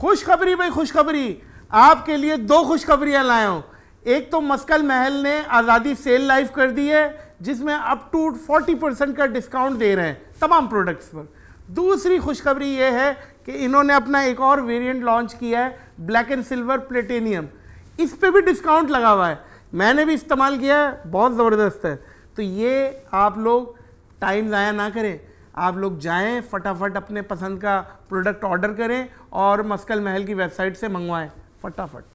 खुशखबरी भाई खुशखबरी आपके लिए दो खुशखबरियाँ लाया हूँ एक तो मस्कल महल ने आज़ादी सेल लाइव कर दी है जिसमें अप टू फोर्टी परसेंट का डिस्काउंट दे रहे हैं तमाम प्रोडक्ट्स पर दूसरी खुशखबरी ये है कि इन्होंने अपना एक और वेरिएंट लॉन्च किया है ब्लैक एंड सिल्वर प्लेटेनियम इस पर भी डिस्काउंट लगा हुआ है मैंने भी इस्तेमाल किया है बहुत ज़बरदस्त है तो ये आप लोग टाइम ज़ाया ना करें आप लोग जाएं फटाफट अपने पसंद का प्रोडक्ट ऑर्डर करें और मस्कल महल की वेबसाइट से मंगवाएं फटाफट